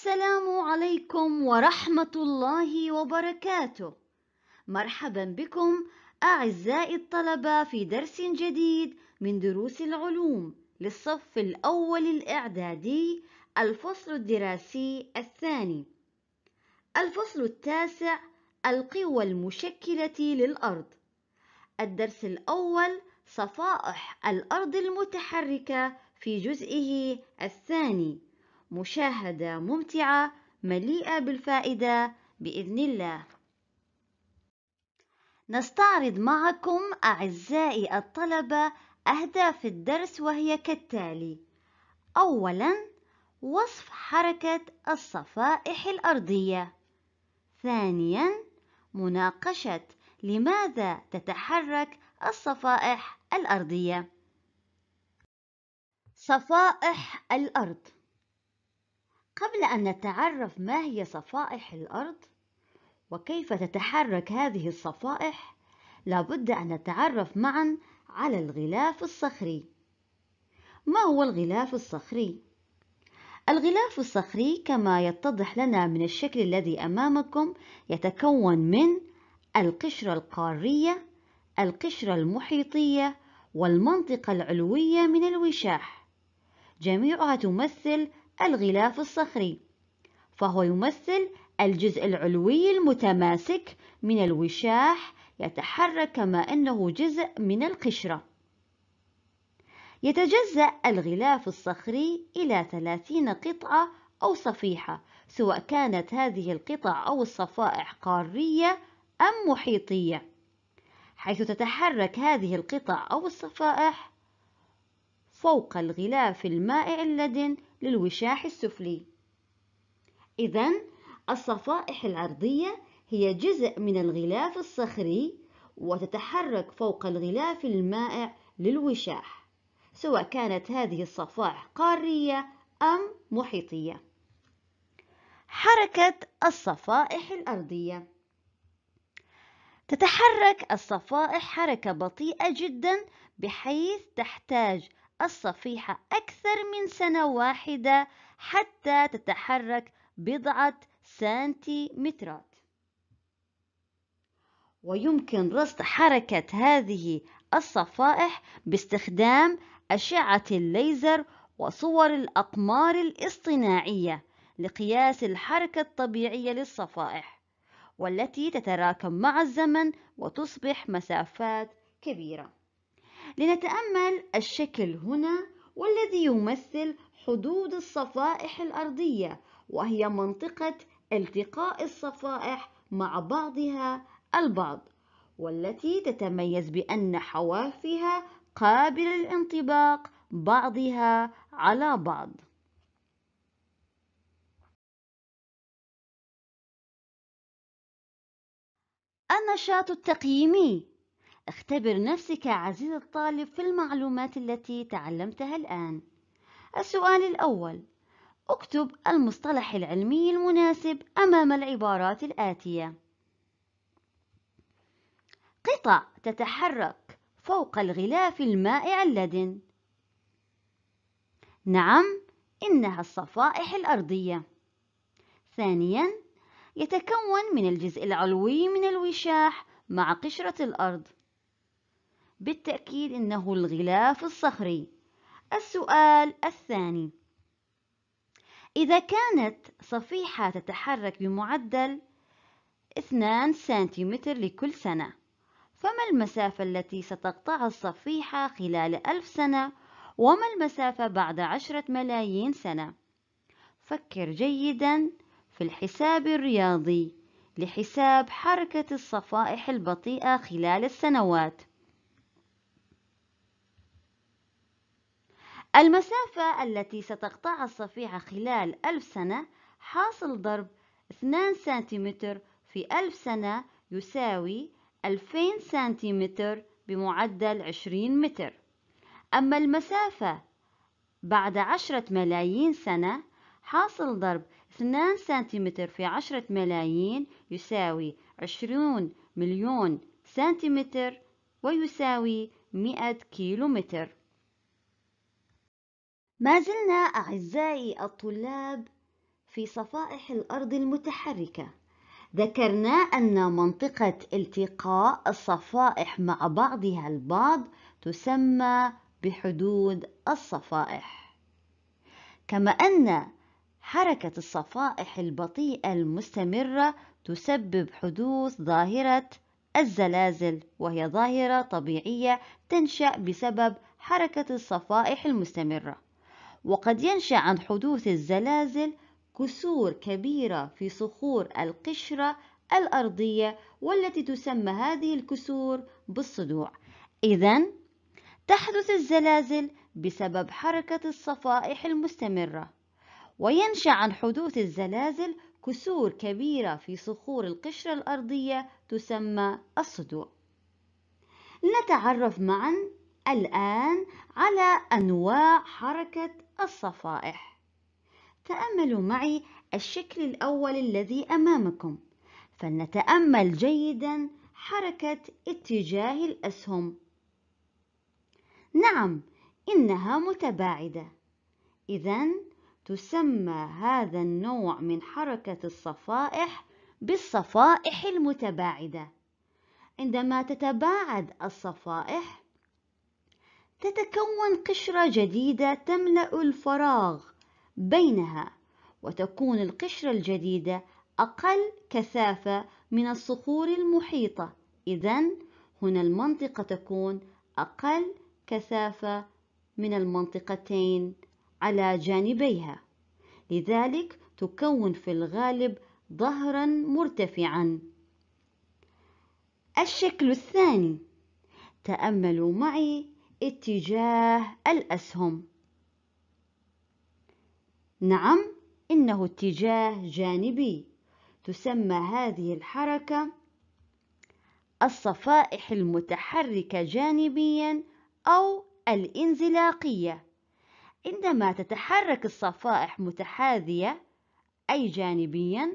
السلام عليكم ورحمة الله وبركاته. مرحبا بكم أعزائي الطلبة في درس جديد من دروس العلوم للصف الأول الإعدادي الفصل الدراسي الثاني. الفصل التاسع القوى المشكلة للأرض. الدرس الأول صفائح الأرض المتحركة في جزئه الثاني. مشاهدة ممتعة مليئة بالفائدة بإذن الله. نستعرض معكم أعزائي الطلبة أهداف الدرس وهي كالتالي: أولاً وصف حركة الصفائح الأرضية. ثانياً مناقشة لماذا تتحرك الصفائح الأرضية. صفائح الأرض قبل أن نتعرف ما هي صفائح الأرض وكيف تتحرك هذه الصفائح لابد أن نتعرف معا على الغلاف الصخري ما هو الغلاف الصخري؟ الغلاف الصخري كما يتضح لنا من الشكل الذي أمامكم يتكون من القشرة القارية القشرة المحيطية والمنطقة العلوية من الوشاح جميعها تمثل الغلاف الصخري فهو يمثل الجزء العلوي المتماسك من الوشاح يتحرك كما أنه جزء من القشرة يتجزأ الغلاف الصخري إلى 30 قطعة أو صفيحة سواء كانت هذه القطع أو الصفائح قارية أم محيطية حيث تتحرك هذه القطع أو الصفائح فوق الغلاف المائع اللدن للوشاح السفلي إذا الصفائح العرضية هي جزء من الغلاف الصخري وتتحرك فوق الغلاف المائع للوشاح سواء كانت هذه الصفائح قارية أم محيطية حركة الصفائح الأرضية تتحرك الصفائح حركة بطيئة جدا بحيث تحتاج الصفيحة أكثر من سنة واحدة حتى تتحرك بضعة سنتيمترات ويمكن رصد حركة هذه الصفائح باستخدام أشعة الليزر وصور الأقمار الاصطناعية لقياس الحركة الطبيعية للصفائح والتي تتراكم مع الزمن وتصبح مسافات كبيره لنتأمل الشكل هنا والذي يمثل حدود الصفائح الأرضية وهي منطقة التقاء الصفائح مع بعضها البعض والتي تتميز بأن حوافها قابلة للانطباق بعضها على بعض النشاط التقييمي اختبر نفسك عزيزي الطالب في المعلومات التي تعلمتها الآن. السؤال الأول: اكتب المصطلح العلمي المناسب أمام العبارات الآتية. قطع تتحرك فوق الغلاف المائع اللدن. نعم، إنها الصفائح الأرضية. ثانياً، يتكون من الجزء العلوي من الوشاح مع قشرة الأرض. بالتأكيد إنه الغلاف الصخري السؤال الثاني إذا كانت صفيحة تتحرك بمعدل 2 سنتيمتر لكل سنة فما المسافة التي ستقطعها الصفيحة خلال ألف سنة وما المسافة بعد عشرة ملايين سنة فكر جيدا في الحساب الرياضي لحساب حركة الصفائح البطيئة خلال السنوات المسافة التي ستقطعها الصفيحة خلال ألف سنة حاصل ضرب 2 سنتيمتر في ألف سنة يساوي 2000 سنتيمتر بمعدل 20 متر أما المسافة بعد عشرة ملايين سنة حاصل ضرب 2 سنتيمتر في عشرة ملايين يساوي 20 مليون سنتيمتر ويساوي 100 كيلومتر ما زلنا أعزائي الطلاب في صفائح الأرض المتحركة ذكرنا أن منطقة التقاء الصفائح مع بعضها البعض تسمى بحدود الصفائح كما أن حركة الصفائح البطيئة المستمرة تسبب حدوث ظاهرة الزلازل وهي ظاهرة طبيعية تنشأ بسبب حركة الصفائح المستمرة وقد ينشأ عن حدوث الزلازل كسور كبيرة في صخور القشرة الأرضية والتي تسمى هذه الكسور بالصدوع. إذا تحدث الزلازل بسبب حركة الصفائح المستمرة، وينشأ عن حدوث الزلازل كسور كبيرة في صخور القشرة الأرضية تسمى الصدوع. نتعرف معا الآن على أنواع حركة الصفائح تأملوا معي الشكل الأول الذي أمامكم فلنتأمل جيدا حركة اتجاه الأسهم نعم إنها متباعدة إذا تسمى هذا النوع من حركة الصفائح بالصفائح المتباعدة عندما تتباعد الصفائح تتكون قشرة جديدة تملأ الفراغ بينها وتكون القشرة الجديدة أقل كثافة من الصخور المحيطة إذا هنا المنطقة تكون أقل كثافة من المنطقتين على جانبيها لذلك تكون في الغالب ظهرا مرتفعا الشكل الثاني تأملوا معي اتجاه الأسهم نعم إنه اتجاه جانبي تسمى هذه الحركة الصفائح المتحركة جانبيا أو الانزلاقية عندما تتحرك الصفائح متحاذية أي جانبيا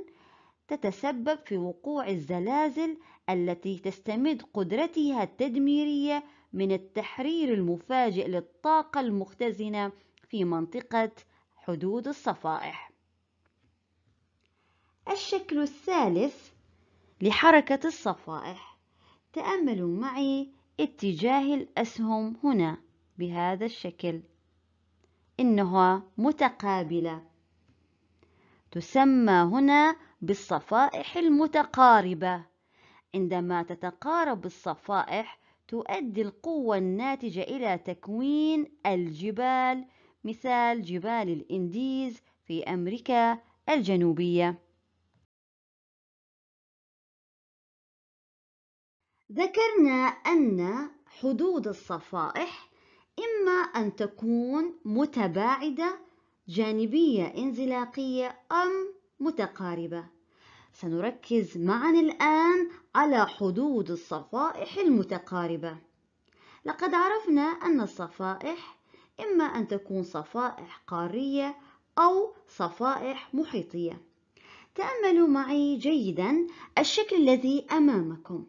تتسبب في وقوع الزلازل التي تستمد قدرتها التدميرية من التحرير المفاجئ للطاقة المختزنة في منطقة حدود الصفائح. الشكل الثالث لحركة الصفائح تأملوا معي اتجاه الأسهم هنا بهذا الشكل إنها متقابلة تسمى هنا بالصفائح المتقاربة عندما تتقارب الصفائح تؤدي القوة الناتجة إلى تكوين الجبال مثال جبال الإنديز في أمريكا الجنوبية. ذكرنا أن حدود الصفائح إما أن تكون متباعدة جانبية انزلاقية أم متقاربة سنركز معا الآن على حدود الصفائح المتقاربة لقد عرفنا أن الصفائح إما أن تكون صفائح قارية أو صفائح محيطية تأملوا معي جيدا الشكل الذي أمامكم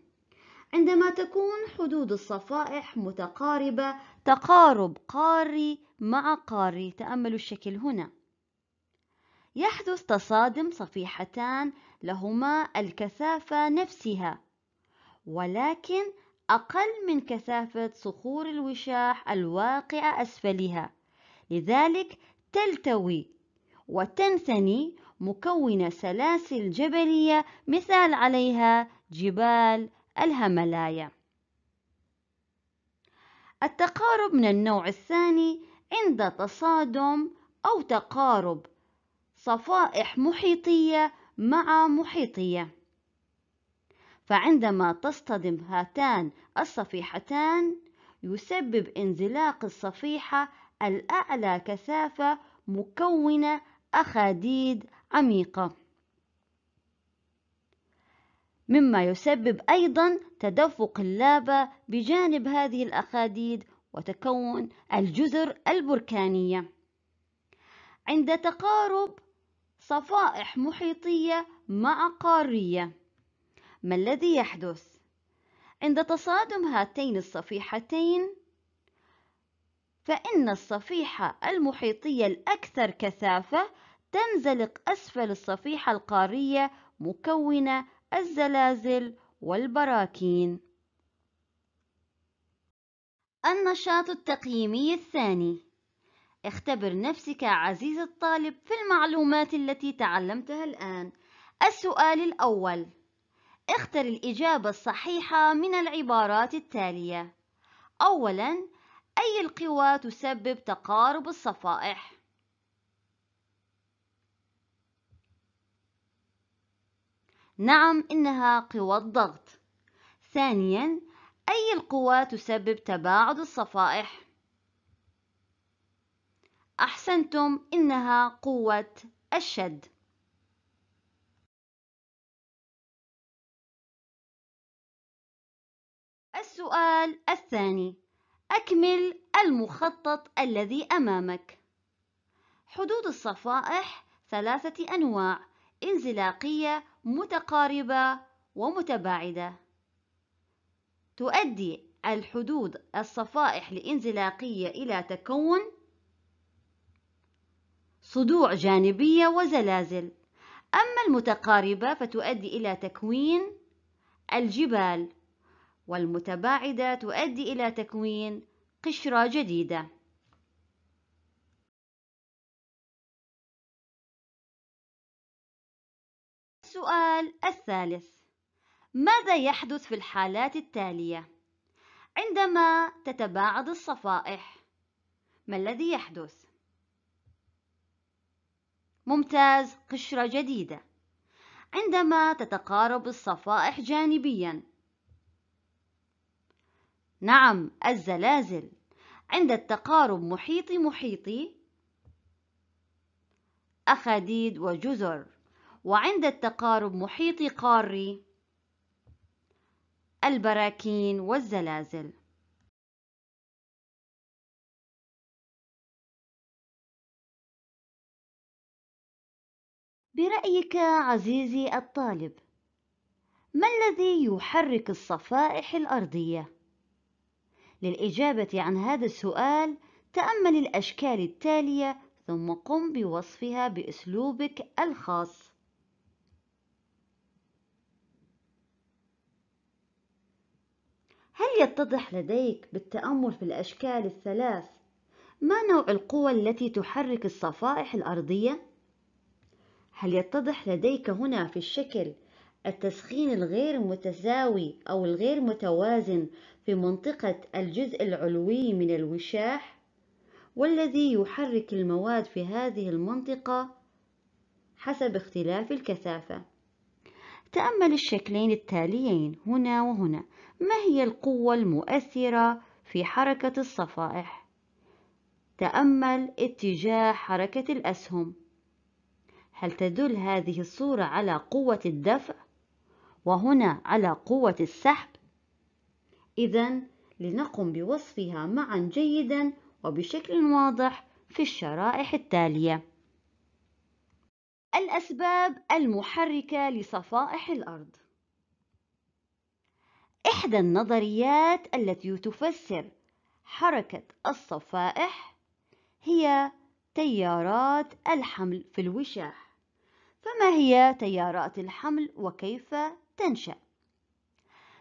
عندما تكون حدود الصفائح متقاربة تقارب قاري مع قاري تأملوا الشكل هنا يحدث تصادم صفيحتان لهما الكثافة نفسها ولكن أقل من كثافة صخور الوشاح الواقعة أسفلها لذلك تلتوي وتنثني مكونة سلاسل جبلية مثال عليها جبال الهملايا التقارب من النوع الثاني عند تصادم أو تقارب صفائح محيطية مع محيطية فعندما تصطدم هاتان الصفيحتان يسبب انزلاق الصفيحة الأعلى كثافة مكونة أخاديد عميقة مما يسبب أيضا تدفق اللابة بجانب هذه الأخاديد وتكون الجزر البركانية عند تقارب صفائح محيطية مع قارية ما الذي يحدث؟ عند تصادم هاتين الصفيحتين فإن الصفيحة المحيطية الأكثر كثافة تنزلق أسفل الصفيحة القارية مكونة الزلازل والبراكين النشاط التقييمي الثاني اختبر نفسك عزيزي الطالب في المعلومات التي تعلمتها الآن السؤال الأول اختر الإجابة الصحيحة من العبارات التالية أولاً أي القوى تسبب تقارب الصفائح؟ نعم إنها قوى الضغط ثانياً أي القوى تسبب تباعد الصفائح؟ أحسنتم إنها قوة الشد السؤال الثاني أكمل المخطط الذي أمامك حدود الصفائح ثلاثة أنواع انزلاقية متقاربة ومتباعدة تؤدي الحدود الصفائح الانزلاقية إلى تكون صدوع جانبية وزلازل أما المتقاربة فتؤدي إلى تكوين الجبال والمتباعدة تؤدي إلى تكوين قشرة جديدة السؤال الثالث ماذا يحدث في الحالات التالية؟ عندما تتباعد الصفائح ما الذي يحدث؟ ممتاز قشرة جديدة عندما تتقارب الصفائح جانبيا نعم الزلازل عند التقارب محيطي محيطي أخاديد وجزر وعند التقارب محيطي قاري البراكين والزلازل برأيك عزيزي الطالب ما الذي يحرك الصفائح الأرضية؟ للإجابة عن هذا السؤال تأمل الأشكال التالية ثم قم بوصفها بأسلوبك الخاص هل يتضح لديك بالتأمل في الأشكال الثلاث ما نوع القوى التي تحرك الصفائح الأرضية؟ هل يتضح لديك هنا في الشكل التسخين الغير متساوي أو الغير متوازن في منطقة الجزء العلوي من الوشاح والذي يحرك المواد في هذه المنطقة حسب اختلاف الكثافة تأمل الشكلين التاليين هنا وهنا ما هي القوة المؤثرة في حركة الصفائح؟ تأمل اتجاه حركة الأسهم هل تدل هذه الصورة على قوة الدفع وهنا على قوة السحب؟ إذا لنقم بوصفها معا جيدا وبشكل واضح في الشرائح التالية الأسباب المحركة لصفائح الأرض إحدى النظريات التي تفسر حركة الصفائح هي تيارات الحمل في الوشاح فما هي تيارات الحمل وكيف تنشأ؟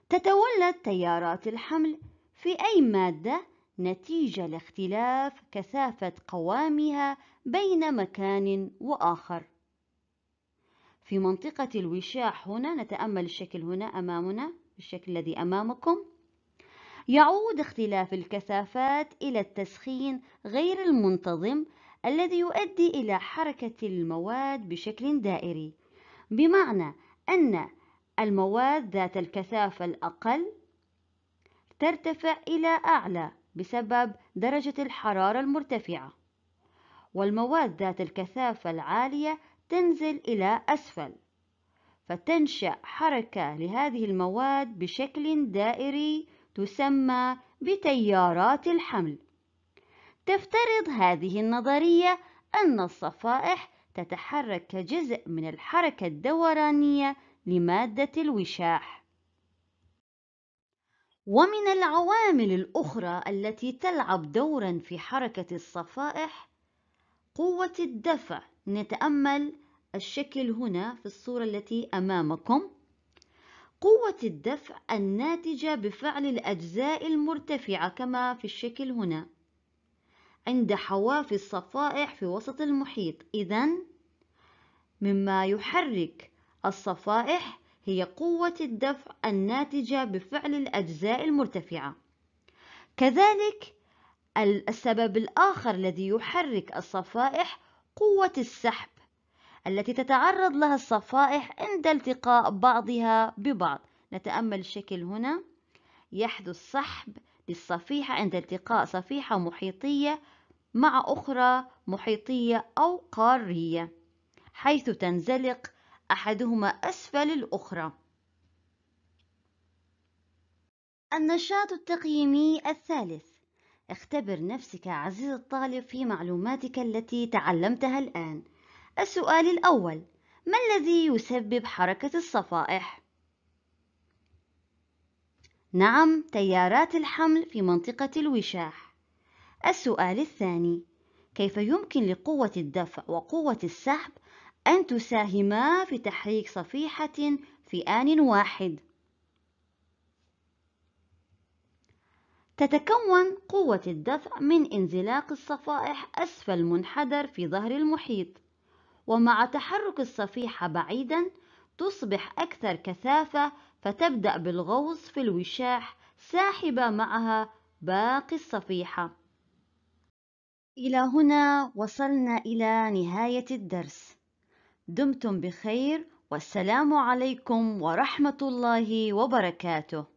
تتولد تيارات الحمل في أي مادة نتيجة لاختلاف كثافة قوامها بين مكان وآخر. في منطقة الوشاح هنا نتأمل الشكل هنا أمامنا الشكل الذي أمامكم يعود اختلاف الكثافات إلى التسخين غير المنتظم الذي يؤدي إلى حركة المواد بشكل دائري بمعنى أن المواد ذات الكثافة الأقل ترتفع إلى أعلى بسبب درجة الحرارة المرتفعة والمواد ذات الكثافة العالية تنزل إلى أسفل فتنشأ حركة لهذه المواد بشكل دائري تسمى بتيارات الحمل تفترض هذه النظرية أن الصفائح تتحرك كجزء من الحركة الدورانية لمادة الوشاح ومن العوامل الأخرى التي تلعب دورا في حركة الصفائح قوة الدفع نتأمل الشكل هنا في الصورة التي أمامكم قوة الدفع الناتجة بفعل الأجزاء المرتفعة كما في الشكل هنا عند حواف الصفائح في وسط المحيط إذا مما يحرك الصفائح هي قوة الدفع الناتجة بفعل الأجزاء المرتفعة كذلك السبب الآخر الذي يحرك الصفائح قوة السحب التي تتعرض لها الصفائح عند التقاء بعضها ببعض نتأمل الشكل هنا يحدث سحب للصفيحة عند التقاء صفيحة محيطية مع أخرى محيطية أو قارية حيث تنزلق أحدهما أسفل الأخرى النشاط التقييمي الثالث اختبر نفسك عزيز الطالب في معلوماتك التي تعلمتها الآن السؤال الأول ما الذي يسبب حركة الصفائح؟ نعم تيارات الحمل في منطقة الوشاح السؤال الثاني كيف يمكن لقوة الدفع وقوة السحب أن تساهما في تحريك صفيحة في آن واحد؟ تتكون قوة الدفع من انزلاق الصفائح أسفل منحدر في ظهر المحيط ومع تحرك الصفيحة بعيدا تصبح أكثر كثافة فتبدأ بالغوص في الوشاح ساحبة معها باقي الصفيحة إلى هنا وصلنا إلى نهاية الدرس دمتم بخير والسلام عليكم ورحمة الله وبركاته